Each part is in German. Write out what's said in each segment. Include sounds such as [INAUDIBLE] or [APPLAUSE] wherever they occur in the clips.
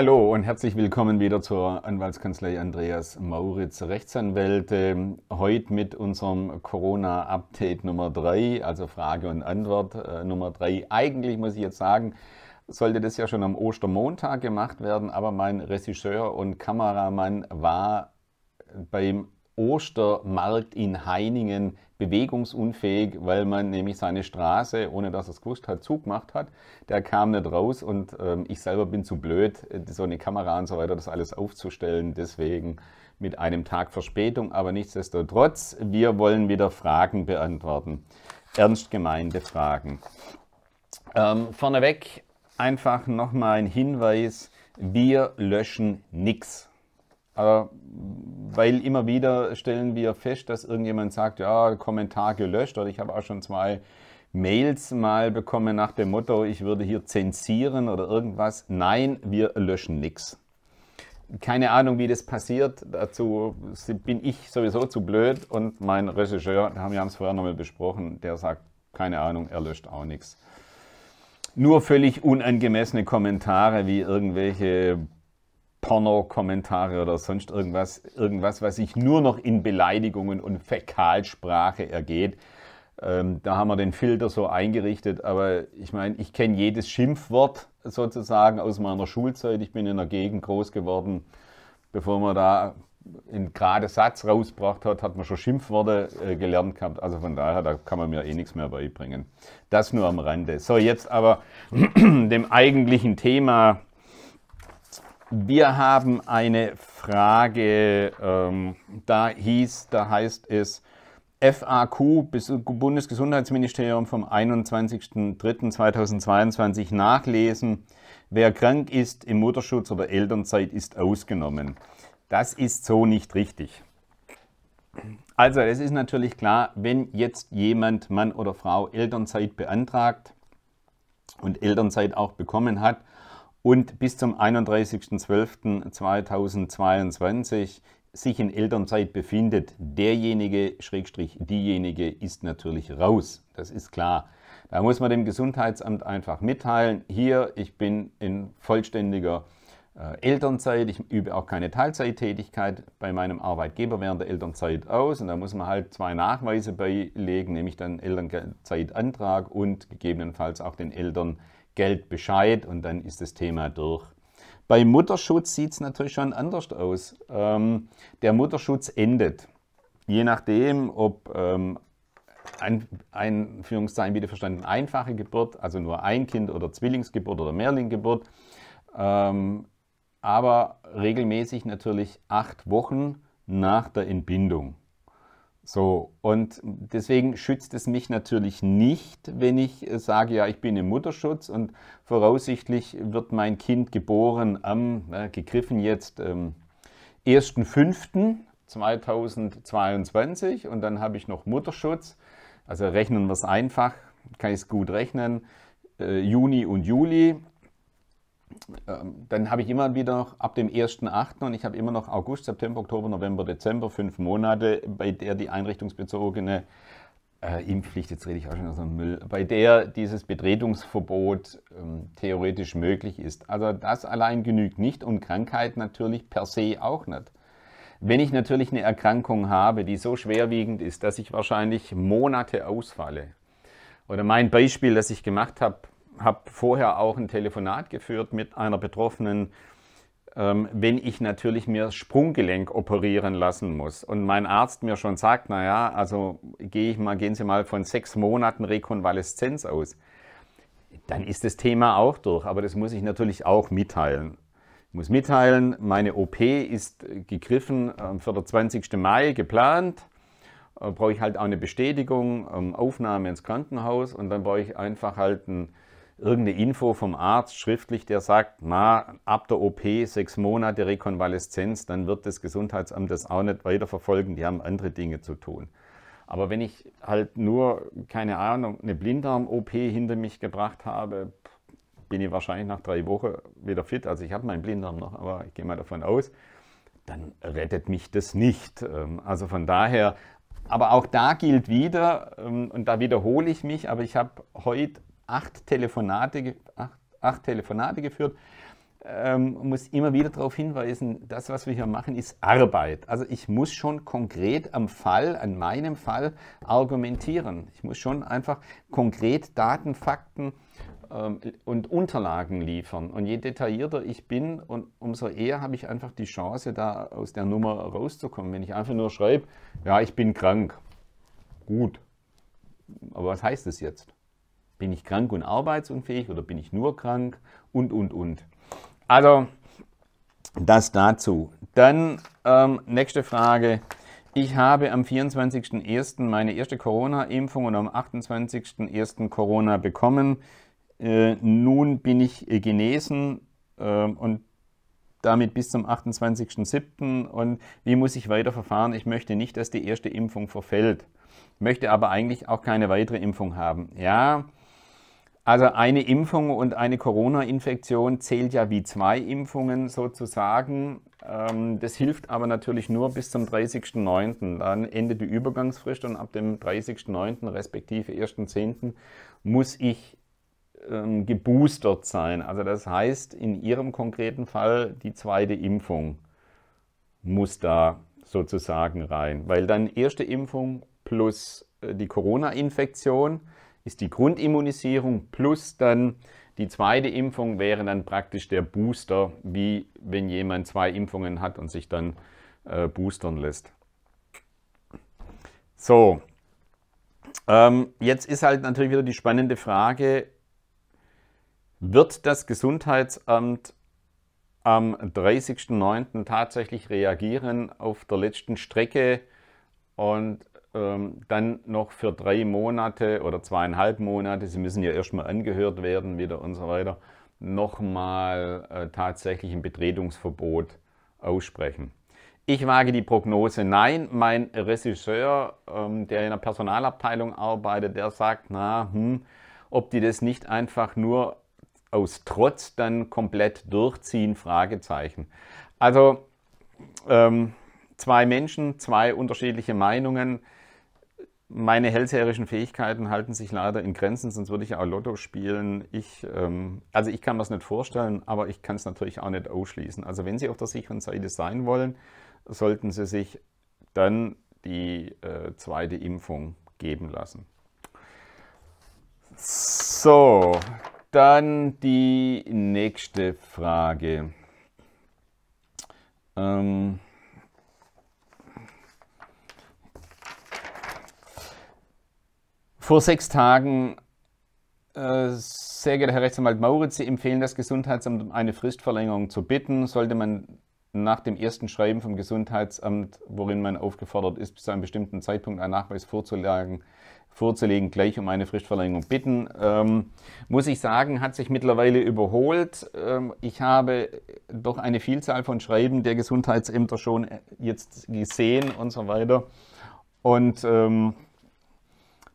Hallo und herzlich willkommen wieder zur Anwaltskanzlei Andreas Mauritz Rechtsanwälte. Heute mit unserem Corona-Update Nummer 3, also Frage und Antwort äh, Nummer 3. Eigentlich muss ich jetzt sagen, sollte das ja schon am Ostermontag gemacht werden, aber mein Regisseur und Kameramann war beim Ostermarkt in Heiningen bewegungsunfähig, weil man nämlich seine Straße, ohne dass er es gewusst hat, zugemacht hat. Der kam nicht raus und ähm, ich selber bin zu blöd, so eine Kamera und so weiter, das alles aufzustellen. Deswegen mit einem Tag Verspätung, aber nichtsdestotrotz, wir wollen wieder Fragen beantworten. Ernst gemeinte Fragen. Ähm, vorneweg einfach nochmal ein Hinweis, wir löschen nichts. Aber weil immer wieder stellen wir fest, dass irgendjemand sagt, ja, Kommentar gelöscht oder ich habe auch schon zwei Mails mal bekommen nach dem Motto, ich würde hier zensieren oder irgendwas. Nein, wir löschen nichts. Keine Ahnung, wie das passiert. Dazu bin ich sowieso zu blöd und mein Regisseur, wir haben es vorher nochmal besprochen, der sagt, keine Ahnung, er löscht auch nichts. Nur völlig unangemessene Kommentare wie irgendwelche Porno-Kommentare oder sonst irgendwas, irgendwas, was sich nur noch in Beleidigungen und Fäkalsprache ergeht. Ähm, da haben wir den Filter so eingerichtet, aber ich meine, ich kenne jedes Schimpfwort sozusagen aus meiner Schulzeit. Ich bin in der Gegend groß geworden. Bevor man da einen gerade Satz rausgebracht hat, hat man schon Schimpfworte äh, gelernt gehabt. Also von daher, da kann man mir eh nichts mehr beibringen. Das nur am Rande. So, jetzt aber [CLEARS THROAT] dem eigentlichen Thema wir haben eine Frage, ähm, da hieß, da heißt es, FAQ, Bundesgesundheitsministerium vom 21.03.2022 nachlesen. Wer krank ist im Mutterschutz oder Elternzeit ist ausgenommen. Das ist so nicht richtig. Also, es ist natürlich klar, wenn jetzt jemand, Mann oder Frau, Elternzeit beantragt und Elternzeit auch bekommen hat, und bis zum 31.12.2022 sich in Elternzeit befindet, derjenige, Schrägstrich, diejenige ist natürlich raus. Das ist klar. Da muss man dem Gesundheitsamt einfach mitteilen, hier, ich bin in vollständiger äh, Elternzeit, ich übe auch keine Teilzeittätigkeit bei meinem Arbeitgeber während der Elternzeit aus und da muss man halt zwei Nachweise beilegen, nämlich dann Elternzeitantrag und gegebenenfalls auch den Elternzeitantrag Geld Bescheid und dann ist das Thema durch. Bei Mutterschutz sieht es natürlich schon anders aus. Ähm, der Mutterschutz endet. Je nachdem, ob ähm, ein, Anführungszeichen wieder verstanden, einfache Geburt, also nur ein Kind oder Zwillingsgeburt oder Mehrlinggeburt, ähm, aber regelmäßig natürlich acht Wochen nach der Entbindung. So, und deswegen schützt es mich natürlich nicht, wenn ich äh, sage, ja, ich bin im Mutterschutz und voraussichtlich wird mein Kind geboren am, äh, gegriffen jetzt, ähm, 1.5.2022 und dann habe ich noch Mutterschutz. Also rechnen wir es einfach, kann ich es gut rechnen. Äh, Juni und Juli ähm, dann habe ich immer wieder noch ab dem 1.8. und ich habe immer noch August, September, Oktober, November, Dezember, fünf Monate, bei der die einrichtungsbezogene äh, Impfpflicht, jetzt rede ich auch schon aus dem Müll, bei der dieses Betretungsverbot ähm, theoretisch möglich ist. Also das allein genügt nicht und Krankheit natürlich per se auch nicht. Wenn ich natürlich eine Erkrankung habe, die so schwerwiegend ist, dass ich wahrscheinlich Monate ausfalle, oder mein Beispiel, das ich gemacht habe, habe vorher auch ein Telefonat geführt mit einer Betroffenen, ähm, wenn ich natürlich mir Sprunggelenk operieren lassen muss und mein Arzt mir schon sagt, naja, also gehe ich mal, gehen Sie mal von sechs Monaten Rekonvaleszenz aus, dann ist das Thema auch durch. Aber das muss ich natürlich auch mitteilen. Ich muss mitteilen, meine OP ist gegriffen für den 20. Mai geplant. Äh, brauche ich halt auch eine Bestätigung, ähm, Aufnahme ins Krankenhaus und dann brauche ich einfach halt ein irgendeine Info vom Arzt schriftlich, der sagt, na, ab der OP sechs Monate Rekonvaleszenz, dann wird das Gesundheitsamt das auch nicht weiterverfolgen, die haben andere Dinge zu tun. Aber wenn ich halt nur, keine Ahnung, eine Blinddarm-OP hinter mich gebracht habe, bin ich wahrscheinlich nach drei Wochen wieder fit. Also ich habe meinen Blinddarm noch, aber ich gehe mal davon aus, dann rettet mich das nicht. Ähm, also von daher, aber auch da gilt wieder, ähm, und da wiederhole ich mich, aber ich habe heute acht Telefonate, acht, acht Telefonate geführt. Ähm, muss immer wieder darauf hinweisen, das, was wir hier machen, ist Arbeit. Also ich muss schon konkret am Fall, an meinem Fall argumentieren. Ich muss schon einfach konkret Daten, Fakten ähm, und Unterlagen liefern. Und je detaillierter ich bin, und umso eher habe ich einfach die Chance, da aus der Nummer rauszukommen. Wenn ich einfach nur schreibe, ja, ich bin krank. Gut. Aber was heißt das jetzt? Bin ich krank und arbeitsunfähig oder bin ich nur krank? Und, und, und. Also, das dazu. Dann ähm, nächste Frage. Ich habe am 24.01. meine erste Corona-Impfung und am 28.01. Corona bekommen. Äh, nun bin ich äh, genesen äh, und damit bis zum 28.07. Und wie muss ich weiter verfahren? Ich möchte nicht, dass die erste Impfung verfällt, möchte aber eigentlich auch keine weitere Impfung haben. Ja, also eine Impfung und eine Corona-Infektion zählt ja wie zwei Impfungen sozusagen. Ähm, das hilft aber natürlich nur bis zum 30.09. Dann endet die Übergangsfrist und ab dem 30.09. respektive 1.10. muss ich ähm, geboostert sein. Also das heißt, in Ihrem konkreten Fall die zweite Impfung muss da sozusagen rein. Weil dann erste Impfung plus äh, die Corona-Infektion ist die Grundimmunisierung plus dann die zweite Impfung wäre dann praktisch der Booster, wie wenn jemand zwei Impfungen hat und sich dann äh, boostern lässt. So, ähm, jetzt ist halt natürlich wieder die spannende Frage, wird das Gesundheitsamt am 30.09. tatsächlich reagieren auf der letzten Strecke und ähm, dann noch für drei Monate oder zweieinhalb Monate, sie müssen ja erstmal angehört werden wieder und so weiter, nochmal äh, tatsächlich ein Betretungsverbot aussprechen. Ich wage die Prognose, nein, mein Regisseur, ähm, der in der Personalabteilung arbeitet, der sagt, na, hm, ob die das nicht einfach nur aus Trotz dann komplett durchziehen, Fragezeichen. Also ähm, zwei Menschen, zwei unterschiedliche Meinungen meine hellseherischen Fähigkeiten halten sich leider in Grenzen, sonst würde ich ja auch Lotto spielen. Ich, ähm, also ich kann mir das nicht vorstellen, aber ich kann es natürlich auch nicht ausschließen. Also wenn Sie auf der sicheren Seite sein wollen, sollten Sie sich dann die äh, zweite Impfung geben lassen. So, dann die nächste Frage. Ähm, Vor sechs Tagen, äh, sehr geehrter Herr Rechtsanwalt Mauritz, Sie empfehlen das Gesundheitsamt um eine Fristverlängerung zu bitten. Sollte man nach dem ersten Schreiben vom Gesundheitsamt, worin man aufgefordert ist, bis zu einem bestimmten Zeitpunkt einen Nachweis vorzulegen, vorzulegen gleich um eine Fristverlängerung bitten. Ähm, muss ich sagen, hat sich mittlerweile überholt. Ähm, ich habe doch eine Vielzahl von Schreiben der Gesundheitsämter schon äh, jetzt gesehen und so weiter. Und ähm,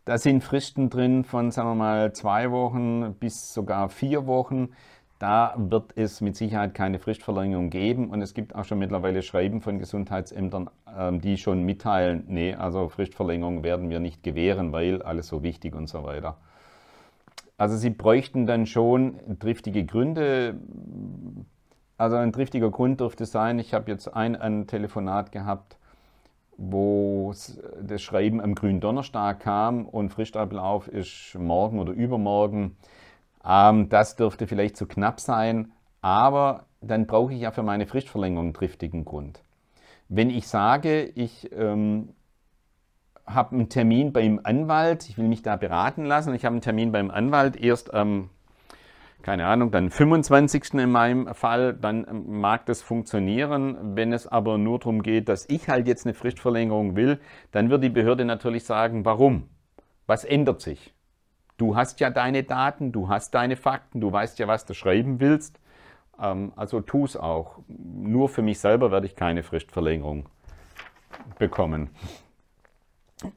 da sind Fristen drin von, sagen wir mal, zwei Wochen bis sogar vier Wochen. Da wird es mit Sicherheit keine Fristverlängerung geben und es gibt auch schon mittlerweile Schreiben von Gesundheitsämtern, ähm, die schon mitteilen, nee, also Fristverlängerung werden wir nicht gewähren, weil alles so wichtig und so weiter. Also sie bräuchten dann schon triftige Gründe. Also ein triftiger Grund dürfte sein, ich habe jetzt ein, ein Telefonat gehabt, wo das Schreiben am grünen Donnerstag kam und Fristablauf ist morgen oder übermorgen. Ähm, das dürfte vielleicht zu knapp sein, aber dann brauche ich ja für meine Fristverlängerung einen triftigen Grund. Wenn ich sage, ich ähm, habe einen Termin beim Anwalt, ich will mich da beraten lassen, ich habe einen Termin beim Anwalt erst am keine Ahnung, dann 25. in meinem Fall, dann ähm, mag das funktionieren. Wenn es aber nur darum geht, dass ich halt jetzt eine Fristverlängerung will, dann wird die Behörde natürlich sagen, warum? Was ändert sich? Du hast ja deine Daten, du hast deine Fakten, du weißt ja, was du schreiben willst. Ähm, also tu es auch. Nur für mich selber werde ich keine Fristverlängerung bekommen.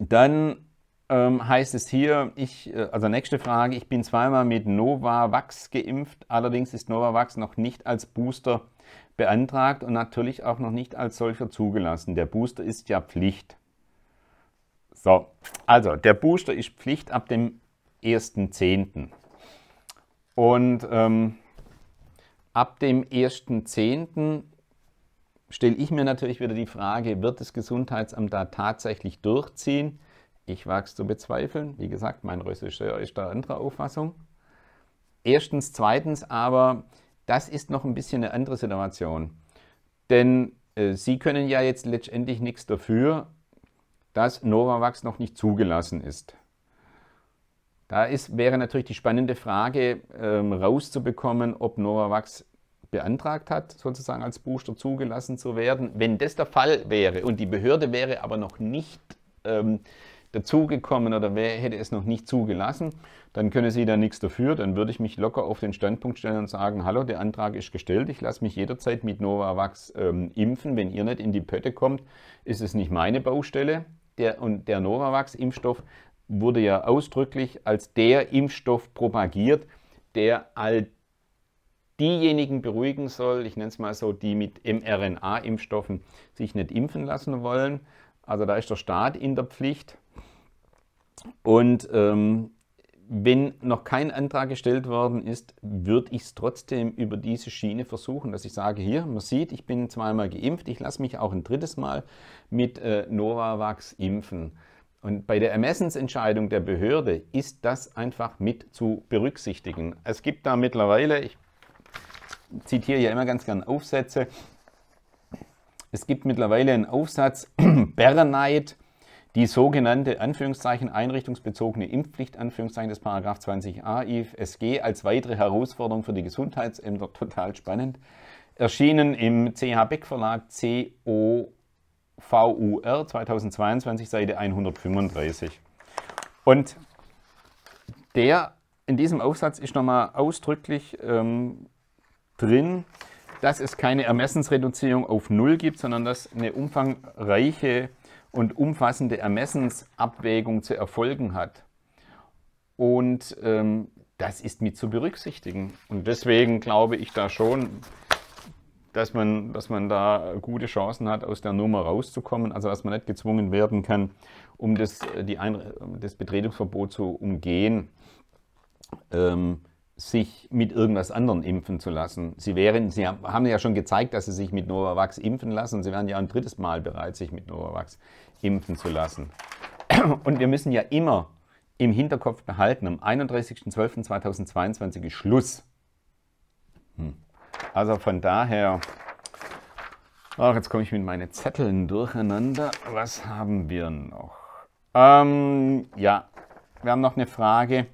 Dann ähm, heißt es hier, ich, äh, also nächste Frage, ich bin zweimal mit Novavax geimpft, allerdings ist Novavax noch nicht als Booster beantragt und natürlich auch noch nicht als solcher zugelassen. Der Booster ist ja Pflicht. So, also der Booster ist Pflicht ab dem 1.10. Und ähm, ab dem 1.10. stelle ich mir natürlich wieder die Frage, wird das Gesundheitsamt da tatsächlich durchziehen? Ich wage es zu bezweifeln. Wie gesagt, mein Regisseur ist da anderer Auffassung. Erstens, zweitens aber, das ist noch ein bisschen eine andere Situation. Denn äh, Sie können ja jetzt letztendlich nichts dafür, dass Novavax noch nicht zugelassen ist. Da ist, wäre natürlich die spannende Frage, ähm, rauszubekommen, ob Novavax beantragt hat, sozusagen als Booster zugelassen zu werden. Wenn das der Fall wäre und die Behörde wäre aber noch nicht ähm, dazugekommen oder wer hätte es noch nicht zugelassen, dann könne Sie da nichts dafür. Dann würde ich mich locker auf den Standpunkt stellen und sagen, hallo, der Antrag ist gestellt, ich lasse mich jederzeit mit Novavax ähm, impfen. Wenn ihr nicht in die Pötte kommt, ist es nicht meine Baustelle. Der, und der Novavax-Impfstoff wurde ja ausdrücklich als der Impfstoff propagiert, der all diejenigen beruhigen soll, ich nenne es mal so, die mit mRNA-Impfstoffen sich nicht impfen lassen wollen. Also da ist der Staat in der Pflicht, und ähm, wenn noch kein Antrag gestellt worden ist, würde ich es trotzdem über diese Schiene versuchen, dass ich sage, hier, man sieht, ich bin zweimal geimpft, ich lasse mich auch ein drittes Mal mit äh, Novavax impfen. Und bei der Ermessensentscheidung der Behörde ist das einfach mit zu berücksichtigen. Es gibt da mittlerweile, ich zitiere ja immer ganz gern Aufsätze, es gibt mittlerweile einen Aufsatz, [CLEARS THROAT] Bernheit, die sogenannte Anführungszeichen einrichtungsbezogene Impfpflicht Anführungszeichen des Paragraph 20a IFSG als weitere Herausforderung für die Gesundheitsämter total spannend erschienen im CH Beck Verlag COVUR 2022 Seite 135. Und der in diesem Aufsatz ist nochmal ausdrücklich ähm, drin, dass es keine Ermessensreduzierung auf Null gibt, sondern dass eine umfangreiche und umfassende Ermessensabwägung zu erfolgen hat. Und ähm, das ist mit zu berücksichtigen. Und deswegen glaube ich da schon, dass man, dass man da gute Chancen hat, aus der Nummer rauszukommen. Also dass man nicht gezwungen werden kann, um das, die das Betretungsverbot zu umgehen, ähm, sich mit irgendwas anderem impfen zu lassen. Sie, wären, Sie haben ja schon gezeigt, dass Sie sich mit Novavax impfen lassen. Sie wären ja ein drittes Mal bereit, sich mit Novavax impfen zu lassen. [CLEARS THROAT] Und wir müssen ja immer im Hinterkopf behalten, am 31.12.2022 ist Schluss. Hm. Also von daher, ach, jetzt komme ich mit meinen Zetteln durcheinander. Was haben wir noch? Ähm, ja, wir haben noch eine Frage.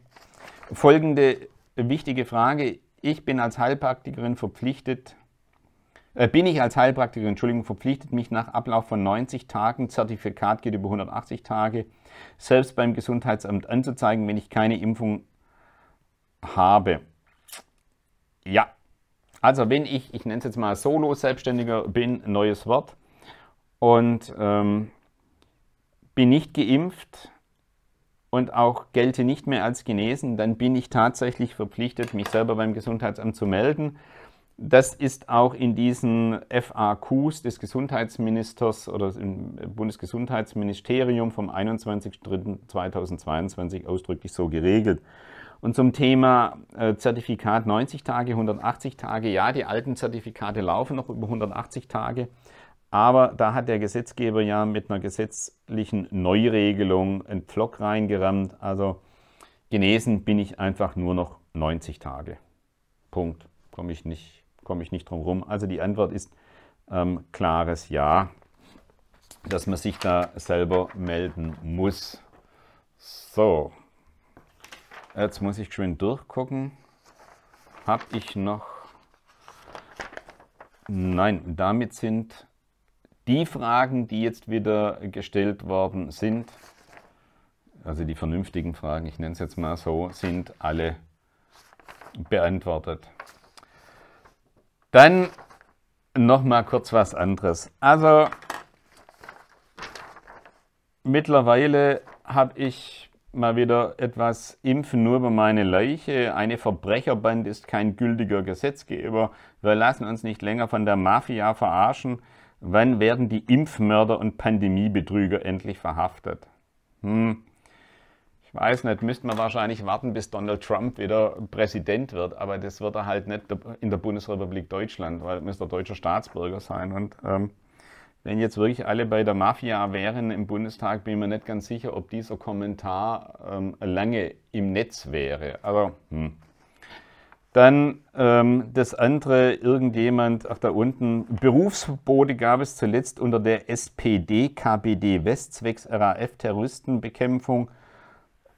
Folgende wichtige Frage. Ich bin als Heilpraktikerin verpflichtet, äh, bin ich als Heilpraktiker, Entschuldigung, verpflichtet, mich nach Ablauf von 90 Tagen, Zertifikat geht über 180 Tage, selbst beim Gesundheitsamt anzuzeigen, wenn ich keine Impfung habe. Ja, also wenn ich, ich nenne es jetzt mal Solo-Selbstständiger bin, neues Wort, und ähm, bin nicht geimpft und auch gelte nicht mehr als genesen, dann bin ich tatsächlich verpflichtet, mich selber beim Gesundheitsamt zu melden das ist auch in diesen FAQs des Gesundheitsministers oder im Bundesgesundheitsministerium vom 21.03.2022 ausdrücklich so geregelt. Und zum Thema äh, Zertifikat 90 Tage, 180 Tage, ja, die alten Zertifikate laufen noch über 180 Tage, aber da hat der Gesetzgeber ja mit einer gesetzlichen Neuregelung einen Pflock reingerammt. Also genesen bin ich einfach nur noch 90 Tage. Punkt. Komme ich nicht komme ich nicht drum herum. Also die Antwort ist ähm, klares Ja, dass man sich da selber melden muss. So, jetzt muss ich schön durchgucken. Habe ich noch? Nein, damit sind die Fragen, die jetzt wieder gestellt worden sind, also die vernünftigen Fragen, ich nenne es jetzt mal so, sind alle beantwortet. Dann nochmal kurz was anderes. Also mittlerweile habe ich mal wieder etwas Impfen nur über meine Leiche. Eine Verbrecherband ist kein gültiger Gesetzgeber. Wir lassen uns nicht länger von der Mafia verarschen. Wann werden die Impfmörder und Pandemiebetrüger endlich verhaftet? Hm ich weiß nicht, müsste man wahrscheinlich warten, bis Donald Trump wieder Präsident wird, aber das wird er halt nicht in der Bundesrepublik Deutschland, weil er müsste deutscher Staatsbürger sein. Und ähm, wenn jetzt wirklich alle bei der Mafia wären im Bundestag, bin ich mir nicht ganz sicher, ob dieser Kommentar ähm, lange im Netz wäre. Aber hm. Dann ähm, das andere, irgendjemand, auf da unten, Berufsverbote gab es zuletzt unter der SPD, KBD West, zwecks RAF-Terroristenbekämpfung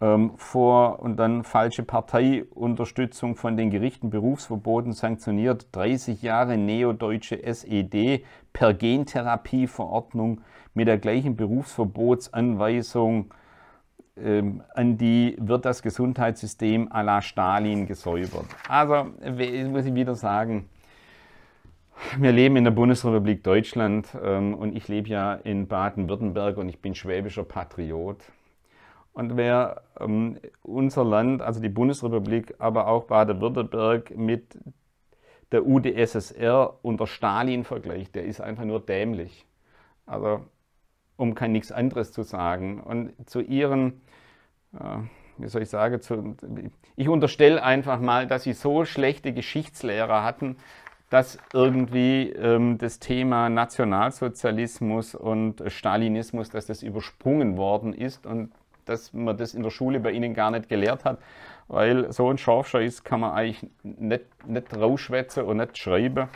ähm, vor und dann falsche Parteiunterstützung von den Gerichten Berufsverboten sanktioniert, 30 Jahre neodeutsche SED per Gentherapieverordnung mit der gleichen Berufsverbotsanweisung ähm, an die wird das Gesundheitssystem à la Stalin gesäubert. Also muss ich wieder sagen, wir leben in der Bundesrepublik Deutschland ähm, und ich lebe ja in Baden-Württemberg und ich bin schwäbischer Patriot und wer ähm, unser Land, also die Bundesrepublik, aber auch Baden-Württemberg mit der UdSSR unter Stalin vergleicht, der ist einfach nur dämlich. Also, um kein nichts anderes zu sagen. Und zu ihren, äh, wie soll ich sagen, zu, ich unterstelle einfach mal, dass sie so schlechte Geschichtslehrer hatten, dass irgendwie ähm, das Thema Nationalsozialismus und Stalinismus, dass das übersprungen worden ist und dass man das in der Schule bei Ihnen gar nicht gelehrt hat. Weil so ein ist, kann man eigentlich nicht, nicht rausschwätzen und nicht schreiben,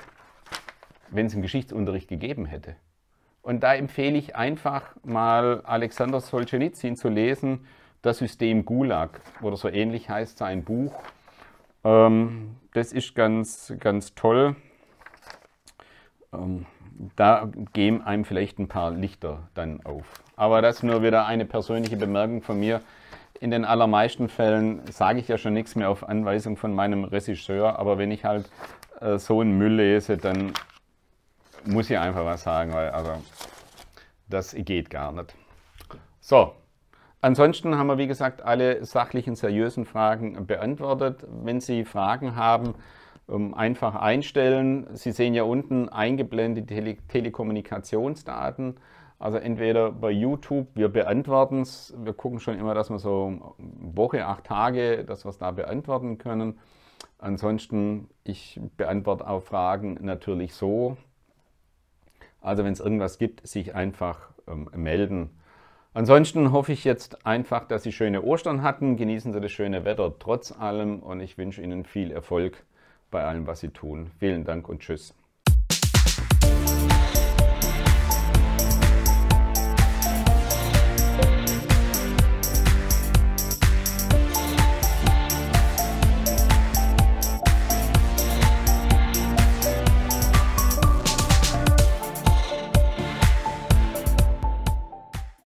wenn es einen Geschichtsunterricht gegeben hätte. Und da empfehle ich einfach mal Alexander Solzhenitsyn zu lesen, Das System Gulag oder so ähnlich heißt sein Buch. Ähm, das ist ganz, ganz toll. Ähm, da gehen einem vielleicht ein paar Lichter dann auf. Aber das nur wieder eine persönliche Bemerkung von mir. In den allermeisten Fällen sage ich ja schon nichts mehr auf Anweisung von meinem Regisseur, aber wenn ich halt äh, so einen Müll lese, dann muss ich einfach was sagen, weil also das geht gar nicht. So, Ansonsten haben wir, wie gesagt, alle sachlichen, seriösen Fragen beantwortet. Wenn Sie Fragen haben, ähm, einfach einstellen. Sie sehen ja unten eingeblendete Tele Telekommunikationsdaten. Also entweder bei YouTube, wir beantworten es, wir gucken schon immer, dass wir so Woche, acht Tage, dass wir es da beantworten können. Ansonsten, ich beantworte auch Fragen natürlich so. Also wenn es irgendwas gibt, sich einfach ähm, melden. Ansonsten hoffe ich jetzt einfach, dass Sie schöne Ostern hatten. Genießen Sie das schöne Wetter trotz allem und ich wünsche Ihnen viel Erfolg bei allem, was Sie tun. Vielen Dank und Tschüss.